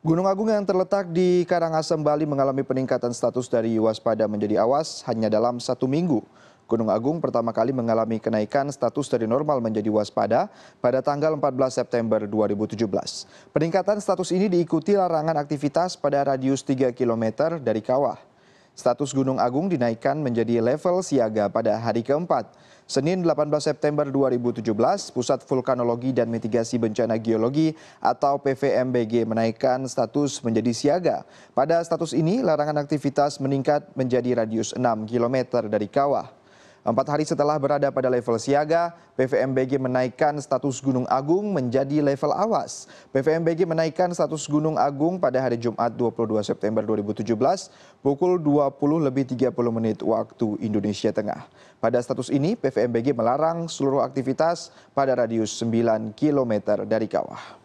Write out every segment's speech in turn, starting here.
Gunung Agung yang terletak di Karangasem, Bali mengalami peningkatan status dari waspada menjadi awas hanya dalam satu minggu. Gunung Agung pertama kali mengalami kenaikan status dari normal menjadi waspada pada tanggal 14 September 2017. Peningkatan status ini diikuti larangan aktivitas pada radius 3 km dari kawah. Status Gunung Agung dinaikkan menjadi level siaga pada hari keempat. Senin 18 September 2017, Pusat Vulkanologi dan Mitigasi Bencana Geologi atau PVMBG menaikkan status menjadi siaga. Pada status ini, larangan aktivitas meningkat menjadi radius 6 km dari kawah. Empat hari setelah berada pada level siaga, PVMBG menaikkan status Gunung Agung menjadi level awas. PVMBG menaikkan status Gunung Agung pada hari Jumat 22 September 2017 pukul 20 lebih 30 menit waktu Indonesia Tengah. Pada status ini, PVMBG melarang seluruh aktivitas pada radius 9 km dari kawah.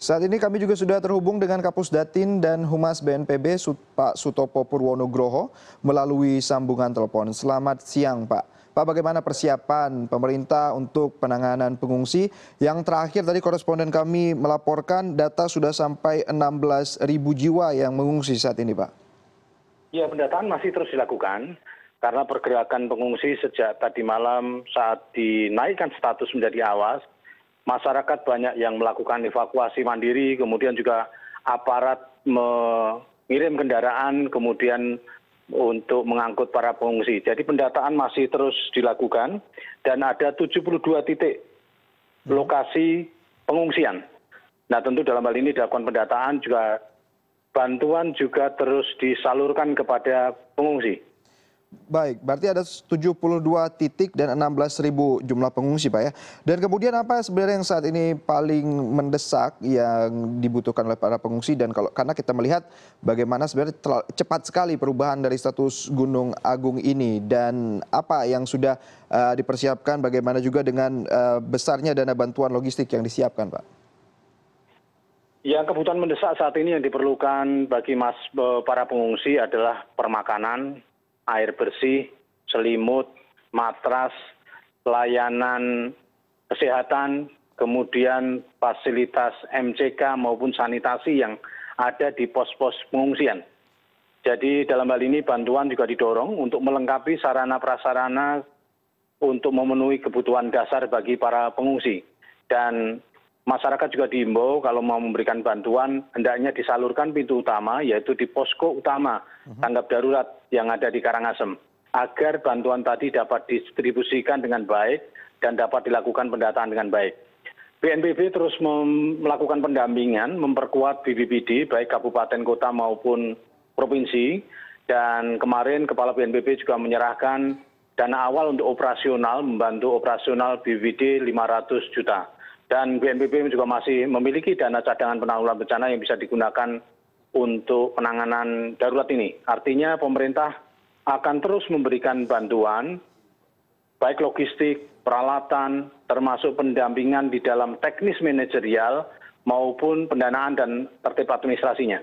Saat ini kami juga sudah terhubung dengan Kapus Datin dan Humas BNPB Pak Sutopo Purwonugroho melalui sambungan telepon. Selamat siang Pak. Pak bagaimana persiapan pemerintah untuk penanganan pengungsi? Yang terakhir tadi koresponden kami melaporkan data sudah sampai 16 ribu jiwa yang mengungsi saat ini Pak. Ya pendataan masih terus dilakukan karena pergerakan pengungsi sejak tadi malam saat dinaikkan status menjadi awas masyarakat banyak yang melakukan evakuasi mandiri kemudian juga aparat mengirim kendaraan kemudian untuk mengangkut para pengungsi. Jadi pendataan masih terus dilakukan dan ada 72 titik hmm. lokasi pengungsian. Nah tentu dalam hal ini dilakukan pendataan juga bantuan juga terus disalurkan kepada pengungsi. Baik, berarti ada 72 titik dan ribu jumlah pengungsi Pak ya. Dan kemudian apa sebenarnya yang saat ini paling mendesak yang dibutuhkan oleh para pengungsi dan kalau karena kita melihat bagaimana sebenarnya cepat sekali perubahan dari status Gunung Agung ini dan apa yang sudah uh, dipersiapkan bagaimana juga dengan uh, besarnya dana bantuan logistik yang disiapkan Pak. Ya, kebutuhan mendesak saat ini yang diperlukan bagi mas eh, para pengungsi adalah permakanan, air bersih selimut matras layanan kesehatan kemudian fasilitas mck maupun sanitasi yang ada di pos pos pengungsian jadi dalam hal ini bantuan juga didorong untuk melengkapi sarana prasarana untuk memenuhi kebutuhan dasar bagi para pengungsi dan masyarakat juga diimbau kalau mau memberikan bantuan hendaknya disalurkan pintu utama yaitu di posko utama mhm. tanggap darurat yang ada di karangasem agar bantuan tadi dapat distribusikan dengan baik dan dapat dilakukan pendataan dengan baik. BNPB terus melakukan pendampingan, memperkuat BBBD baik kabupaten kota maupun provinsi dan kemarin Kepala BNPB juga menyerahkan dana awal untuk operasional membantu operasional BBD 500 juta dan bnpb juga masih memiliki dana cadangan penanggulangan bencana yang bisa digunakan untuk penanganan darurat ini artinya pemerintah akan terus memberikan bantuan baik logistik peralatan termasuk pendampingan di dalam teknis manajerial maupun pendanaan dan tertib administrasinya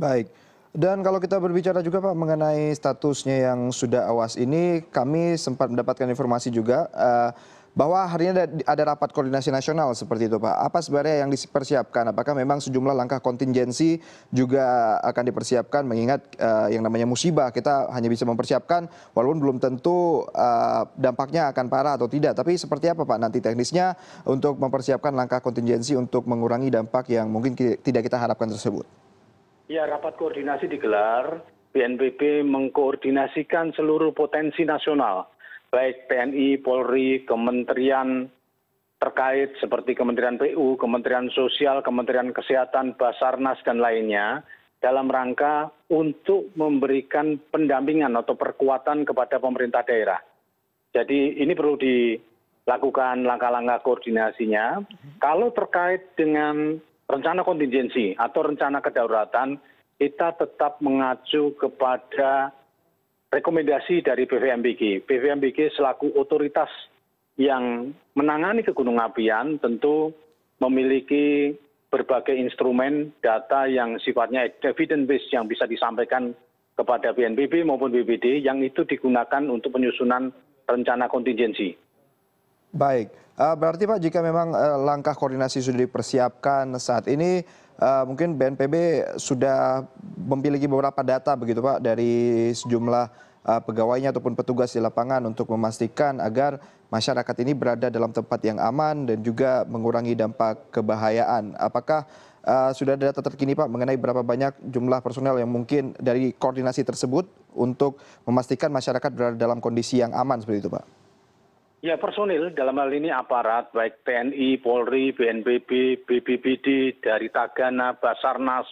baik dan kalau kita berbicara juga Pak mengenai statusnya yang sudah awas ini, kami sempat mendapatkan informasi juga uh, bahwa hari ini ada rapat koordinasi nasional seperti itu Pak. Apa sebenarnya yang dipersiapkan? Apakah memang sejumlah langkah kontingensi juga akan dipersiapkan mengingat uh, yang namanya musibah kita hanya bisa mempersiapkan walaupun belum tentu uh, dampaknya akan parah atau tidak. Tapi seperti apa Pak nanti teknisnya untuk mempersiapkan langkah kontingensi untuk mengurangi dampak yang mungkin tidak kita harapkan tersebut? Ya, rapat koordinasi digelar. BNPB mengkoordinasikan seluruh potensi nasional baik tni polri kementerian terkait seperti kementerian pu kementerian sosial kementerian kesehatan basarnas dan lainnya dalam rangka untuk memberikan pendampingan atau perkuatan kepada pemerintah daerah. Jadi ini perlu dilakukan langkah-langkah koordinasinya. Mhm. Kalau terkait dengan rencana kontingensi atau rencana kedaruratan, kita tetap mengacu kepada rekomendasi dari bvmbg bvmbg selaku otoritas yang menangani kegunung apian tentu memiliki berbagai instrumen data yang sifatnya evidence based yang bisa disampaikan kepada BNPB maupun BPD yang itu digunakan untuk penyusunan rencana kontingensi. Baik, eh, berarti Pak jika memang eh, langkah koordinasi sudah dipersiapkan saat ini Eh, mungkin bnpb sudah memiliki beberapa data begitu pak dari sejumlah eh, pegawainya ataupun petugas di lapangan untuk memastikan agar masyarakat ini berada dalam tempat yang aman dan juga mengurangi dampak kebahayaan. Apakah uh, sudah ada data terkini Pak mengenai berapa banyak jumlah personel yang mungkin dari koordinasi tersebut untuk memastikan masyarakat berada dalam kondisi yang aman seperti itu Pak? ya personil dalam hal ini aparat baik tni polri bnpb bbbd dari tagana basarnas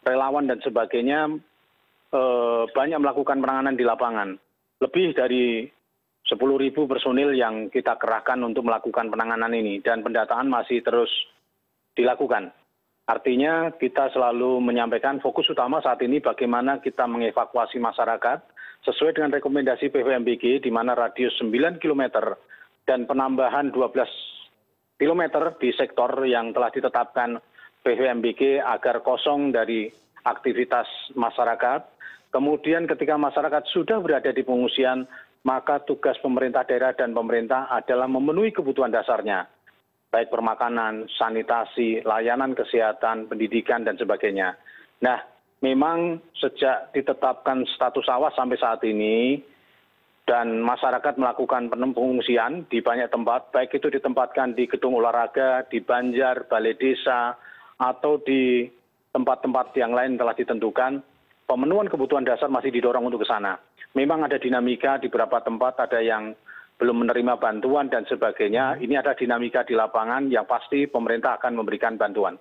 relawan dan sebagainya eh, banyak melakukan penanganan di lapangan lebih dari 10.000 personil yang kita kerahkan untuk melakukan penanganan ini dan pendataan masih terus dilakukan. Artinya kita selalu menyampaikan fokus utama saat ini bagaimana kita mengevakuasi masyarakat sesuai dengan rekomendasi PVMBG di mana radius 9 kilometer dan penambahan dua belas km di sektor yang telah ditetapkan PVMBG agar kosong dari aktivitas masyarakat. Kemudian ketika masyarakat sudah berada di pengungsian, maka tugas pemerintah daerah dan pemerintah adalah memenuhi kebutuhan dasarnya, baik permakanan, sanitasi, layanan kesehatan, pendidikan, dan sebagainya. Nah, memang sejak ditetapkan status awas sampai saat ini, dan masyarakat melakukan penempungsian di banyak tempat, baik itu ditempatkan di gedung olahraga, di banjar, balai desa, atau di tempat-tempat yang lain telah ditentukan. Pemenuhan kebutuhan dasar masih didorong untuk ke sana. Memang ada dinamika di beberapa tempat, ada yang belum menerima bantuan dan sebagainya. Ini ada dinamika di lapangan yang pasti pemerintah akan memberikan bantuan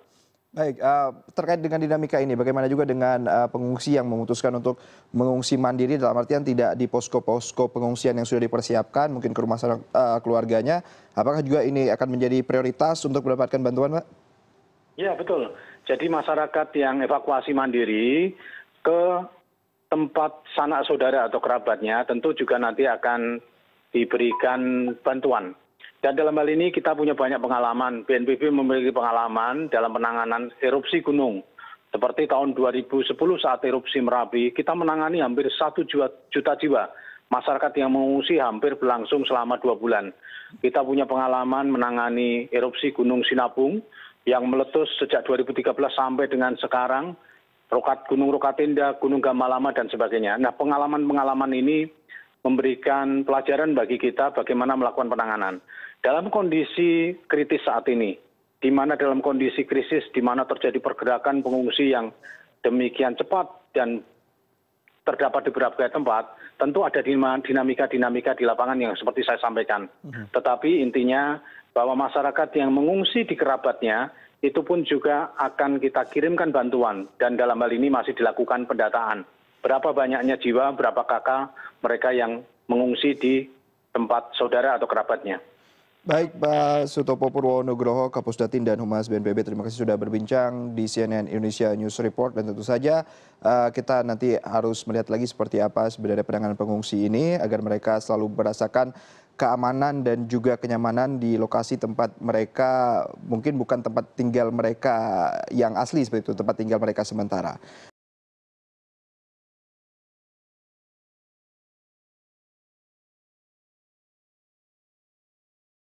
baik eh, terkait dengan dinamika ini bagaimana juga dengan eh, pengungsi yang memutuskan untuk mengungsi mandiri dalam artian tidak di posko posko pengungsian yang sudah dipersiapkan mungkin ke rumah eh, keluarganya apakah juga ini akan menjadi prioritas untuk mendapatkan bantuan pak? Ya betul jadi masyarakat yang evakuasi mandiri ke tempat sanak saudara atau kerabatnya tentu juga nanti akan diberikan bantuan dan dalam hal ini kita punya banyak pengalaman bnpb memiliki pengalaman dalam penanganan erupsi gunung seperti tahun 2010 saat erupsi merapi kita menangani hampir satu juta jiwa masyarakat yang mengungsi hampir berlangsung selama dua bulan kita punya pengalaman menangani erupsi gunung sinabung yang meletus sejak 2013 sampai dengan sekarang Rokat Gunung Rokatinda, Gunung Gamalama dan sebagainya. Nah, pengalaman-pengalaman ini memberikan pelajaran bagi kita bagaimana melakukan penanganan dalam kondisi kritis saat ini di mana dalam kondisi krisis di mana terjadi pergerakan pengungsi yang demikian cepat dan terdapat di beberapa tempat, tentu ada dinamika-dinamika di lapangan yang seperti saya sampaikan. Mhm. Tetapi intinya bahwa masyarakat yang mengungsi di kerabatnya itu pun juga akan kita kirimkan bantuan dan dalam hal ini masih dilakukan pendataan. Berapa banyaknya jiwa, berapa kakak mereka yang mengungsi di tempat saudara atau kerabatnya. Baik Pak Sutopo Purwonugroho, Datin dan Humas BNPB, terima kasih sudah berbincang di CNN Indonesia News Report dan tentu saja uh, kita nanti harus melihat lagi seperti apa sebenarnya penanganan pengungsi ini agar mereka selalu merasakan keamanan dan juga kenyamanan di lokasi tempat mereka mungkin bukan tempat tinggal mereka yang asli seperti itu tempat tinggal mereka sementara.